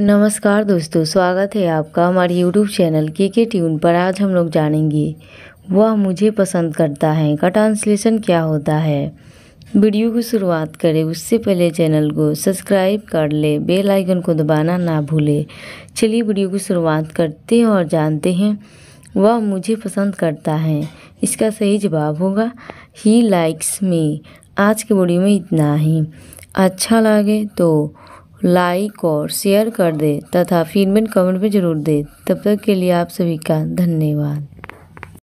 नमस्कार दोस्तों स्वागत है आपका हमारे YouTube चैनल के के ट्यून पर आज हम लोग जानेंगे वह मुझे पसंद करता है का ट्रांसलेशन क्या होता है वीडियो की शुरुआत करें उससे पहले चैनल को सब्सक्राइब कर ले बेल आइकन को दबाना ना भूले चलिए वीडियो की शुरुआत करते हैं और जानते हैं वह मुझे पसंद करता है इसका सही जवाब होगा ही लाइक्स मी आज के वीडियो में इतना ही अच्छा लगे तो लाइक और शेयर कर दें तथा फीडबैक कमेंट में ज़रूर दें तब तक के लिए आप सभी का धन्यवाद